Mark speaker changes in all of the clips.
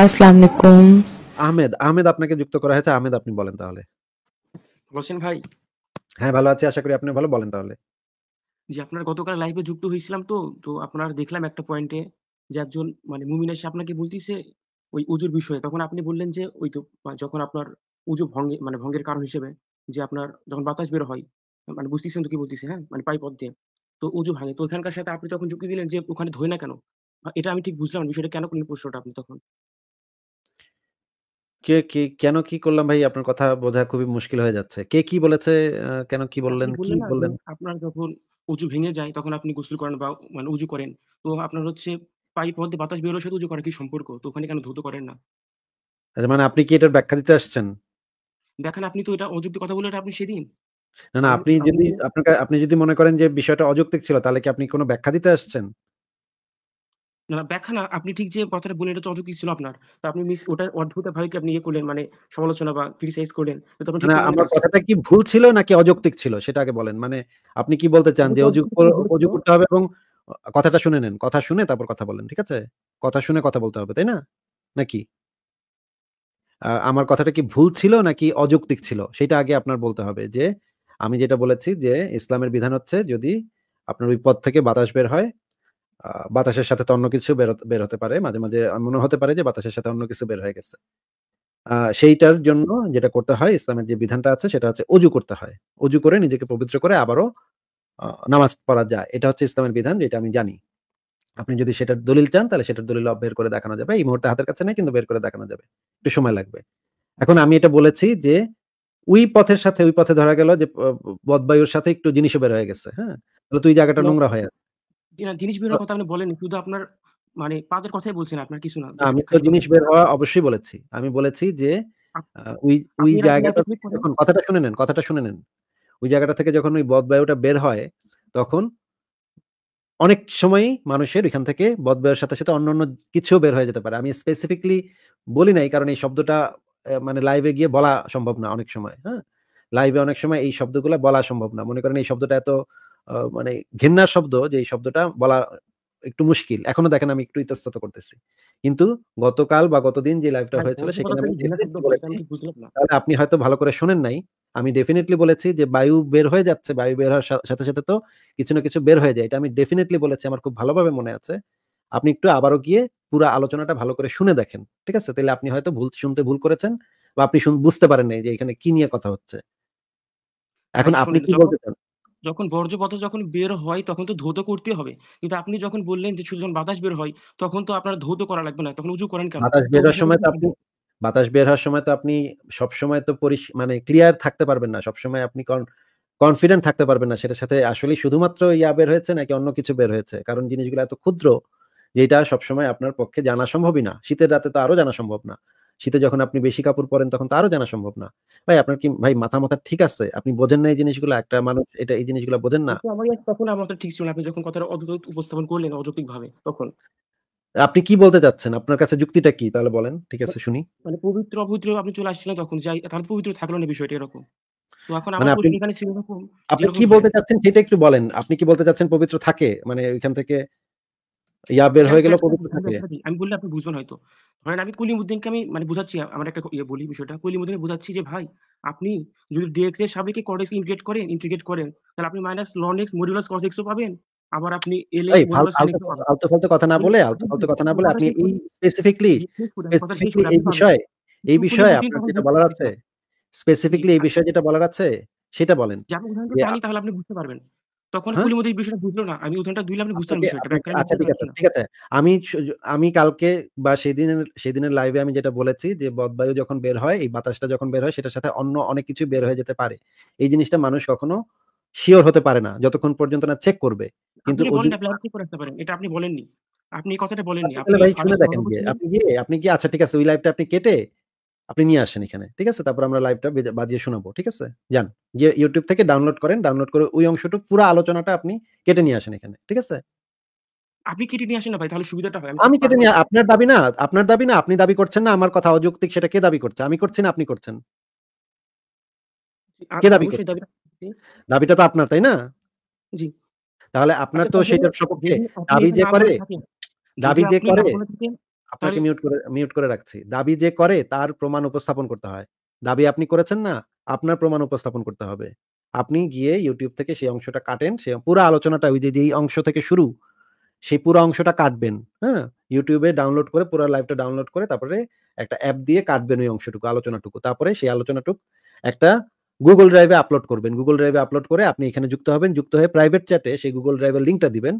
Speaker 1: আহমেদ
Speaker 2: আহমেদ আপনাকে যুক্ত করা হয়েছে আহমেদ আপনি বলেন তাহলে ভাই হ্যাঁ ভালো আছি আশা করি আপনি ভালো বলেন তাহলে আপনার গতকাল লাইভে
Speaker 1: যুক্ত হয়েছিলাম তো তো আপনার দেখলাম একটা পয়েন্টে যে একজন মানে মুমিন এসে আপনাকে বলতিছে ওই উজুর বিষয়ে তখন আপনি বললেন যে ওই তো যখন আপনার উজু ভঙ্গে মানে ভঙ্গের কারণ হিসেবে যে আপনার যখন বাতাস বের হয় মানে বুঝতেছেন তো কি বলতেছে হ্যাঁ মানে পাই পথ দিয়ে তো উজু ভাঙে তো ওখানকার সাথে আপনি তখন যুক্তি দিলেন যে ওখানে ধোয় না কেন এটা আমি ঠিক বুঝলাম বিষয়টা কেন করলেন প্রশ্নটা আপনি তখন
Speaker 2: কে, কে কেন কি করলাম ভাই আপনার কথা বোঝা খুবই মুশকিল হয়ে যাচ্ছে। কে কি বলেছে? কেন কি বললেন? কি বললেন
Speaker 1: আপনার যখন উজু ভেঙে যায় তখন আপনি গোসল করেন বা মানে উজু করেন। তো আপনার হচ্ছে পাইপ মধ্যে বাতাস বাতাস হলে সেটা উজু করার কি সম্পর্ক? তো ওখানে কেন ধুতো করেন না?
Speaker 2: আচ্ছা মানে আপনি কি এটার ব্যাখ্যা দিতে আসছেন?
Speaker 1: দেখেন আপনি তো এটা অযুক্তি কথা এটা আপনি সেদিন।
Speaker 2: না, না, আপনি যদি আপনার আপনি যদি মনে করেন যে বিষয়টা অযৌক্তিক ছিল তাহলে কি আপনি কোনো ব্যাখ্যা দিতে আসছেন?
Speaker 1: না ব্যাখ্যা না আপনি ঠিক যে কথাটা বলেন এটা তো অযৌক্তিক ছিল আপনার আপনি মিস ওটা অদ্ভুতা ভাবে আপনি ইয়ে করলেন মানে সমালোচনা বা ক্রিটিসাইজ করলেন না আমার
Speaker 2: কথাটা কি ভুল ছিল নাকি অযৌক্তিক ছিল সেটা আগে বলেন মানে আপনি কি বলতে চান যে অযু করতে হবে এবং কথাটা শুনে নেন কথা শুনে তারপর কথা বলেন ঠিক আছে কথা শুনে কথা বলতে হবে তাই না নাকি আমার কথাটা কি ভুল ছিল নাকি অযৌক্তিক ছিল সেটা আগে আপনার বলতে হবে যে আমি যেটা বলেছি যে ইসলামের বিধান হচ্ছে যদি আপনার বিপদ থেকে বাতাস বের হয় বাতাসের সাথে তো অন্য কিছু বের হতে পারে মাঝে মাঝে মনে হতে পারে যে বাতাসের সাথে অন্য কিছু বের হয়ে গেছে সেইটার জন্য যেটা করতে হয় ইসলামের যে বিধানটা আছে সেটা হচ্ছে অজু করতে হয় অজু করে নিজেকে পবিত্র করে আবারও নামাজ পড়া যায় এটা হচ্ছে ইসলামের বিধান যেটা আমি জানি আপনি যদি সেটার দলিল চান তাহলে সেটার দলিল বের করে দেখানো যাবে এই মুহূর্তে হাতের কাছে নেই কিন্তু বের করে দেখানো যাবে একটু সময় লাগবে এখন আমি এটা বলেছি যে ওই পথের সাথে ওই পথে ধরা গেল যে বদবায়ুর সাথে একটু জিনিসও বের হয়ে গেছে হ্যাঁ তাহলে তুই জায়গাটা নোংরা হয়ে আছে
Speaker 1: জিনিস বের হওয়ার কথা আপনি বলেন শুধু আপনার মানে পাদের কথাই বলছেন আপনার কিছু না
Speaker 2: আমি তো জিনিস বের হওয়া অবশ্যই বলেছি আমি বলেছি যে ওই ওই জায়গাটা কথাটা শুনে নেন কথাটা শুনে নেন ওই জায়গাটা থেকে যখন ওই বদবায়ুটা বের হয় তখন অনেক সময় মানুষের ওইখান থেকে বদবায়ুর সাথে সাথে অন্য অন্য কিছু বের হয়ে যেতে পারে আমি স্পেসিফিকলি বলি নাই কারণ এই শব্দটা মানে লাইভে গিয়ে বলা সম্ভব না অনেক সময় হ্যাঁ লাইভে অনেক সময় এই শব্দগুলো বলা সম্ভব না মনে করেন এই শব্দটা এত মানে ঘেন্নার শব্দ যে শব্দটা বলা একটু মুশকিল এখনো দেখেন আমি একটু ইতস্তত করতেছি কিন্তু গতকাল বা গতদিন যে লাইভটা মানে হয়েছিল সেখানে তাহলে আপনি হয়তো ভালো করে শোনেন নাই আমি ডেফিনেটলি বলেছি যে বায়ু বের হয়ে যাচ্ছে বায়ু বের হওয়ার সাথে সাথে তো কিছু না কিছু বের হয়ে যায় এটা আমি ডেফিনেটলি বলেছি আমার খুব ভালোভাবে মনে আছে আপনি একটু আবারও গিয়ে পুরো আলোচনাটা ভালো করে শুনে দেখেন ঠিক আছে তাহলে আপনি হয়তো ভুল শুনতে ভুল করেছেন বা আপনি বুঝতে পারেন নাই যে এখানে কি নিয়ে কথা হচ্ছে
Speaker 1: এখন আপনি কি বলতে চান যখন বর্জ্য পদার্থ যখন বের হয় তখন তো ধৌত করতে হবে কিন্তু আপনি যখন বললেন যে শুধু যখন বাতাস বের হয় তখন তো আপনার ধৌত করা লাগবে না তখন উজু করেন কেন বাতাস বের হওয়ার সময় তো আপনি
Speaker 2: বাতাস বের হওয়ার সময় তো আপনি সব সময় তো পরিস মানে ক্লিয়ার থাকতে পারবেন না সব সময় আপনি কনফিডেন্ট থাকতে পারবেন না সেটার সাথে আসলে শুধুমাত্র ইয়া বের হয়েছে নাকি অন্য কিছু বের হয়েছে কারণ জিনিসগুলো এত ক্ষুদ্র যেটা সবসময় আপনার পক্ষে জানা সম্ভবই না শীতের রাতে তো আরো জানা সম্ভব না শীতে যখন আপনি বেশি কাপড় পরেন তখন তো আরো জানা সম্ভব না ভাই আপনার কি ভাই মাথা মাথা ঠিক আছে আপনি বোঝেন না এই জিনিসগুলো একটা মানুষ এটা এই জিনিসগুলো বোঝেন না
Speaker 1: তখন আমার ঠিক ছিল আপনি যখন কথাটা অদ্ভুত উপস্থাপন করলেন অযৌক্তিক ভাবে তখন
Speaker 2: আপনি কি বলতে চাচ্ছেন আপনার কাছে যুক্তিটা কি তাহলে বলেন ঠিক আছে মানে শুনি
Speaker 1: মানে পবিত্র অপবিত্র আপনি চলে আসছিলেন তখন যাই তাহলে পবিত্র থাকলো না বিষয়টা এরকম মানে আপনি কি বলতে চাচ্ছেন
Speaker 2: সেটা একটু বলেন আপনি কি বলতে চাচ্ছেন পবিত্র থাকে মানে ওইখান থেকে ইয়া বের হয়ে গেল পবিত্র থাকে
Speaker 1: আমি বললে আপনি বুঝবেন হয়তো ধরেন আমি কলিমুদ্দিনকে আমি মানে বুঝাচ্ছি আমার একটা ইয়ে বলি বিষয়টা কলিমুদ্দিনকে বুঝাচ্ছি যে ভাই আপনি যদি ডিএক্স এর সাবেকে কডেক্স ইন্টিগ্রেট করেন ইন্টিগ্রেট করেন তাহলে আপনি মাইনাস লন এক্স মডিউলাস কস এক্সও পাবেন আবার আপনি এল এক্স আলতো
Speaker 2: ফালতো কথা না বলে আলতো ফালতো কথা না বলে আপনি এই স্পেসিফিকলি স্পেসিফিকলি এই বিষয়ে এই বিষয়ে আপনার যেটা বলার আছে স্পেসিফিকলি এই বিষয়ে যেটা বলার আছে সেটা বলেন আপনি
Speaker 1: তাহলে আপনি বুঝতে পারবেন তখন হ্যাঁ? বিষয়টা বুঝলো না আমি উদাহরণটা দিলাম বুঝতাম আচ্ছা, বিষয়টা আচ্ছা ঠিক আছে
Speaker 2: ঠিক আছে আমি আমি কালকে বা সেদিনের সেদিনের লাইভে আমি যেটা বলেছি যে বদবায়ু যখন বের হয় এই বাতাসটা যখন বের হয় সেটার সাথে অন্য অনেক কিছু বের হয়ে যেতে পারে এই জিনিসটা মানুষ কখনো শিওর হতে পারে না যতক্ষণ পর্যন্ত না চেক করবে কিন্তু
Speaker 1: এটা আপনি বলেননি আপনি এই কথাটা বলেননি আচ্ছা, আপনি ভাই শুনে দেখেন
Speaker 2: আপনি গিয়ে আপনি কি আচ্ছা ঠিক আছে ওই লাইভটা আপনি কেটে আপনি নিয়ে আসেন এখানে ঠিক আছে তারপর আমরা লাইভটা বাজিয়ে শোনাবো ঠিক আছে যান গিয়ে ইউটিউব থেকে ডাউনলোড করেন ডাউনলোড করে ওই অংশটুকু পুরো আলোচনাটা আপনি কেটে নিয়ে আসেন এখানে ঠিক আছে
Speaker 1: আপনি কেটে নিয়ে আসেন না ভাই তাহলে সুবিধাটা হয়
Speaker 2: আমি কেটে নিয়ে আপনার দাবি না আপনার দাবি না আপনি দাবি করছেন না আমার কথা অযৌক্তিক সেটা কে দাবি করছে আমি করছি না আপনি করছেন কে দাবি করছে দাবিটা তো আপনার তাই না জি তাহলে আপনার আচ্ছা, তো সেটা সপক্ষে দাবি যে করে দাবি যে করে আপনাকে মিউট করে মিউট করে রাখছি দাবি যে করে তার প্রমাণ উপস্থাপন করতে হয় দাবি আপনি করেছেন না আপনার প্রমাণ উপস্থাপন করতে হবে আপনি গিয়ে ইউটিউব থেকে সেই অংশটা কাটেন সে পুরো আলোচনাটা ওই যে যেই অংশ থেকে শুরু সেই পুরো অংশটা কাটবেন হ্যাঁ ইউটিউবে ডাউনলোড করে পুরো লাইভটা ডাউনলোড করে তারপরে একটা অ্যাপ দিয়ে কাটবেন ওই অংশটুকু আলোচনাটুকু তারপরে সেই আলোচনাটুকু একটা গুগল ড্রাইভে আপলোড করবেন গুগল ড্রাইভে আপলোড করে আপনি এখানে যুক্ত হবেন যুক্ত হয়ে প্রাইভেট চ্যাটে সেই গুগল ড্রাইভের লিঙ্কটা দিবেন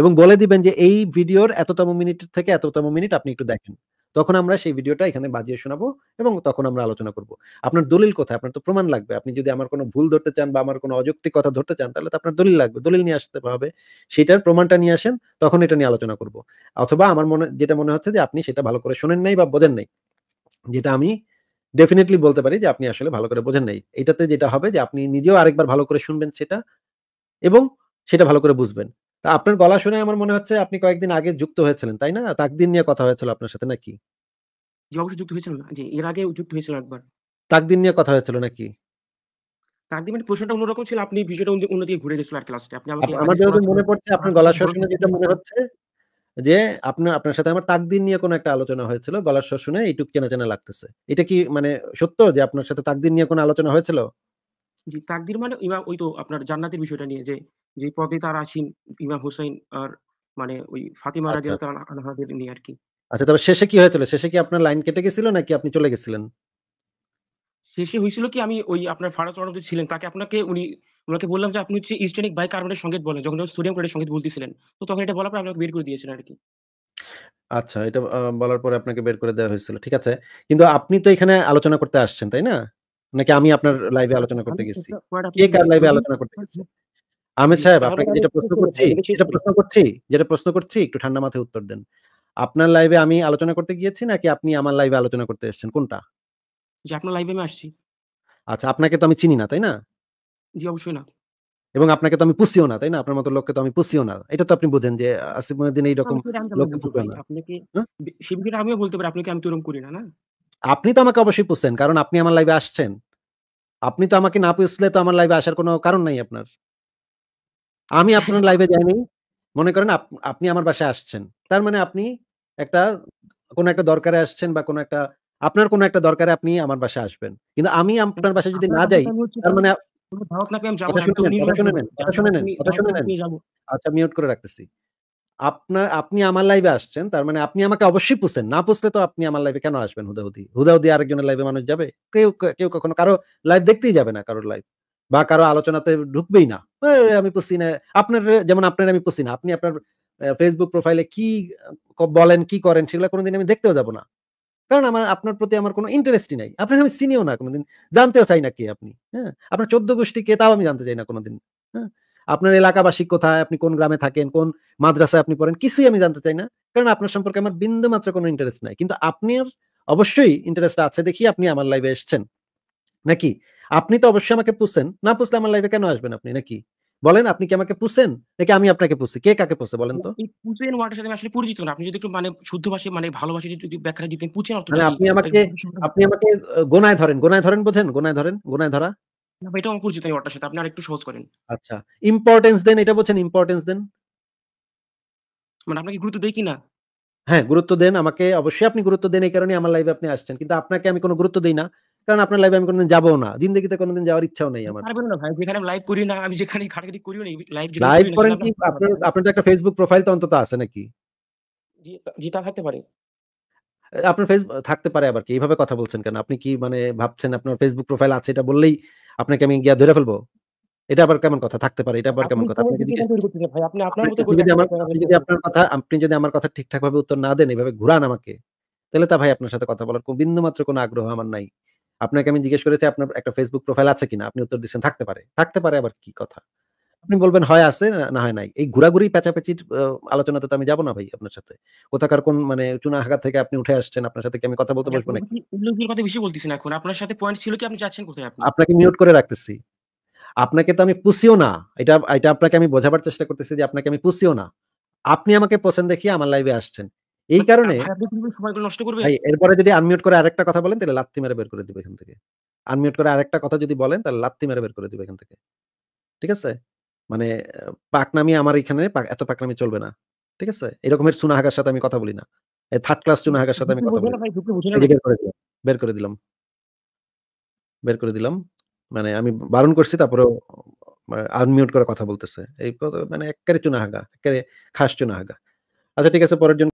Speaker 2: এবং বলে দিবেন যে এই ভিডিওর এততম মিনিট থেকে এততম মিনিট আপনি একটু দেখেন তখন আমরা সেই ভিডিওটা এখানে বাজিয়ে শোনাবো এবং তখন আমরা আলোচনা করব আপনার দলিল কোথায় আপনার তো প্রমাণ লাগবে আপনি যদি আমার কোনো ভুল ধরতে চান বা আমার কোনো অযৌক্তিক কথা ধরতে চান তাহলে তো আপনার দলিল লাগবে দলিল নিয়ে আসতে হবে সেটার প্রমাণটা নিয়ে আসেন তখন এটা নিয়ে আলোচনা করব অথবা আমার মনে যেটা মনে হচ্ছে যে আপনি সেটা ভালো করে শোনেন নাই বা বোঝেন নাই যেটা আমি ডেফিনেটলি বলতে পারি যে আপনি আসলে ভালো করে বোঝেন নাই এটাতে যেটা হবে যে আপনি নিজেও আরেকবার ভালো করে শুনবেন সেটা এবং সেটা ভালো করে বুঝবেন আপনার গলা শুনে আমার মনে হচ্ছে আপনি কয়েকদিন আগে যুক্ত হয়েছিলেন তাই না তাকদিন নিয়ে কথা হয়েছিল আপনার সাথে নাকি
Speaker 1: জি অবশ্যই যুক্ত জি এর আগে যুক্ত হয়েছিল একবার
Speaker 2: তাকদিন নিয়ে কথা হয়েছিল নাকি
Speaker 1: তাকদিন মানে প্রশ্নটা অন্যরকম ছিল আপনি অন্যদিকে ঘুরে গেছিল আর আপনি আমাকে আমার মনে পড়ছে হ্যাঁ, গলা যেটা মনে
Speaker 2: হচ্ছে যে আপনার আপনার সাথে আমার তাকদিন নিয়ে কোনো একটা আলোচনা হয়েছিল গলার স্বর শুনে এইটুক চেনা চেনা লাগতেছে এটা কি মানে সত্য যে আপনার সাথে তাকদিন নিয়ে কোনো আলোচনা হয়েছিল
Speaker 1: জি তাকদিন মানে ওই তো আপনার জান্নাতের বিষয়টা নিয়ে যে যে পদে তার আছেন ইমাম হুসাইন আর মানে ওই ফাতিমা আচ্ছা। রাজি আনহাদের নিয়ে আর কি
Speaker 2: আচ্ছা তবে শেষে কি হয়েছিল শেষে কি আপনার লাইন কেটে গেছিল নাকি আপনি চলে গেছিলেন
Speaker 1: শেষে হয়েছিল কি আমি ওই আপনার ফারাজ অরণব ছিলেন তাকে আপনাকে উনি ওনাকে বললাম যে আপনি হচ্ছে ইস্টেনিক বাই কার্বনেট সংকেত বলেন যখন সোডিয়াম করে সংকেত বলতেছিলেন তো তখন এটা বলার পর আপনাকে বের করে দিয়েছিলেন আর কি
Speaker 2: আচ্ছা এটা বলার পরে আপনাকে বের করে আচ্ছা, দেওয়া হয়েছিল ঠিক আছে কিন্তু আপনি তো এখানে আলোচনা করতে আসছেন তাই না নাকি আমি আপনার হ্যাঁ, হ্যাঁ, লাইভে আলোচনা করতে গেছি
Speaker 1: কে কার হ্যাঁ, লাইভে আলোচনা করতে গেছি
Speaker 2: আহমেদ সাহেব আপনাকে যেটা প্রশ্ন করছি যেটা প্রশ্ন করছি যেটা প্রশ্ন করছি একটু ঠান্ডা মাথায় উত্তর দেন আপনার লাইভে আমি আলোচনা করতে গিয়েছি নাকি আপনি আমার লাইভে আলোচনা করতে এসেছেন কোনটা
Speaker 1: যে আপনার লাইভে আমি আসছি
Speaker 2: আচ্ছা আপনাকে তো আমি চিনি না তাই না জি অবশ্যই না এবং আপনাকে তো আমি পুষিও না তাই না আপনার মতো লোককে তো আমি পুষিও না এটা তো আপনি বুঝেন যে আসিফুদ্দিন এই রকম লোক পুষবে না আপনাকে শিবকে হ্যাঁ? আমিও বলতে পারি আপনাকে আমি তো করি না না আপনি তো আমাকে অবশ্যই পুষছেন কারণ আপনি আমার লাইভে আসছেন আপনি তো আমাকে না পুষলে তো আমার লাইভে আসার কোনো কারণ নাই আপনার আমি হ্যাঁ। আপনার লাইভে যাইনি মনে করেন আপনি আমার বাসায় আসছেন তার মানে আপনি একটা কোনো একটা দরকারে আসছেন বা কোনো একটা আপনার কোনো একটা দরকারে আপনি আমার বাসায় আসবেন কিন্তু আমি আপনার বাসায় যদি না যাই তার মানে আচ্ছা মিউট করে রাখতেছি আপনার আপনি আমার লাইভে আসছেন তার মানে আপনি আমাকে অবশ্যই পুষেন না পুষলে তো আপনি আমার লাইভে কেন আসবেন হুদাহুদি হুদাহুদি আরেকজনের লাইভে মানুষ যাবে কেউ কেউ কখনো কারো লাইভ দেখতেই যাবে না কারোর লাইভ বা কারো আলোচনাতে ঢুকবেই না আমি পুষি না আপনার যেমন আপনার আমি পুষি না আপনি আপনার ফেসবুক প্রোফাইলে কি বলেন কি করেন সেগুলো কোনোদিন আমি দেখতেও যাব না কারণ আমার আপনার প্রতি আমার কোনো ইন্টারেস্টই নাই আপনার আমি চিনিও না কোনোদিন জানতেও চাই না কে আপনি হ্যাঁ আপনার চোদ্দ গোষ্ঠী কে তাও আমি জানতে চাই না কোনোদিন হ্যাঁ আপনার এলাকাবাসী কোথায় আপনি কোন গ্রামে থাকেন কোন মাদ্রাসায় আপনি পড়েন কিছুই আমি জানতে চাই না কারণ আপনার সম্পর্কে আমার বিন্দু মাত্র কোনো ইন্টারেস্ট নাই কিন্তু আপনার অবশ্যই ইন্টারেস্ট আছে দেখি আপনি আমার লাইভে এসছেন নাকি আপনি তো অবশ্যই আমাকে পুষেন না পুষলে আমার লাইফে কেন আসবেন আপনি নাকি বলেন আপনি কি আমাকে পুষেন নাকি আমি আপনাকে পুষি কে কাকে পুষে বলেন তো
Speaker 1: পুষেন ওয়ার্ডের সাথে আসলে পরিচিত না আপনি যদি একটু মানে শুদ্ধ ভাষায় মানে ভালোবাসে যদি ব্যাখ্যা দিতেন পুষেন অর্থ মানে আপনি আমাকে আপনি আমাকে
Speaker 2: গোনায় ধরেন গোনায় ধরেন বোঝেন গোনায় ধরেন গোনায় ধরা
Speaker 1: এটা আমার পরিচিত সাথে আপনি আরেকটু সহজ করেন
Speaker 2: আচ্ছা ইম্পর্টেন্স দেন এটা বলছেন ইম্পর্টেন্স দেন
Speaker 1: মানে আপনাকে গুরুত্ব দেই কিনা
Speaker 2: হ্যাঁ গুরুত্ব দেন আমাকে অবশ্যই আপনি গুরুত্ব দেন এই কারণে আমার লাইভে আপনি আসছেন কিন্তু আপনাকে আমি কোনো গুরুত্ব দিই না কারণ আপনার লাইভে আমি কোনোদিন যাবো না জিন্দগিতে কোনোদিন যাওয়ার ইচ্ছাও নেই আমার
Speaker 1: লাইভ করি না আমি যেখানে করেন কি
Speaker 2: আপনার একটা ফেসবুক প্রোফাইল তো অন্তত আছে নাকি জি থাকতে পারে আপনার ফেসবুক থাকতে পারে আবার কি এইভাবে কথা বলছেন কেন আপনি কি মানে ভাবছেন আপনার ফেসবুক প্রোফাইল আছে এটা বললেই আপনাকে আমি গিয়া ধরে ফেলবো এটা আবার কেমন কথা থাকতে পারে এটা আবার কেমন কথা আপনি যদি আপনি আপনার মতো যদি আমার যদি আপনার কথা আপনি যদি আমার কথা ঠিকঠাক ভাবে উত্তর না দেন এইভাবে ঘুরান আমাকে তাহলে তা ভাই আপনার সাথে কথা বলার বিন্দু মাত্র কোনো আগ্রহ আমার নাই আপনাকে আমি জিজ্ঞেস করেছি আপনার একটা ফেসবুক প্রোফাইল আছে কিনা আপনি উত্তর দিচ্ছেন থাকতে পারে থাকতে পারে আবার কি কথা আপনি বলবেন হয় আছে না হয় নাই এই ঘোরাঘুরি পেঁচাপেচির আলোচনাতে তো আমি যাবো না ভাই আপনার সাথে কোথাকার কোন মানে চুনা হাঁকা থেকে আপনি উঠে আসছেন আপনার সাথে কি আমি কথা বলতে পারবো নাকি
Speaker 1: উল্লেখের কথা বেশি বলতেছেন এখন আপনার সাথে পয়েন্ট ছিল কি আপনি যাচ্ছেন কোথায় আপনি
Speaker 2: আপনাকে মিউট করে রাখতেছি আপনাকে তো আমি পুষিও না এটা এটা আপনাকে আমি বোঝাবার চেষ্টা করতেছি যে আপনাকে আমি পুষিও না আপনি আমাকে পছন্দ দেখিয়ে আমার লাইভে আসছেন এই মানে কারণে এরপরে যদি আনমিউট করে আরেকটা কথা বলেন তাহলে লাত্তি মেরে বের করে দিবে এখান থেকে আনমিউট করে আরেকটা কথা যদি বলেন তাহলে লাত্তি মেরে বের করে দিবে এখান থেকে ঠিক আছে মানে পাকনামি আমার এখানে এত পাকনামি চলবে না ঠিক আছে এরকমের সুনাহাগার সাথে আমি কথা বলি না থার্ড ক্লাস সুনাহাগার সাথে আমি কথা বলি বের করে দিলাম বের করে দিলাম মানে আমি বারণ করছি তারপরে আনমিউট করে কথা বলতেছে এই মানে একেবারে চুনাহাগা একেবারে খাস চুনাহাগা আচ্ছা ঠিক আছে পরের জন্য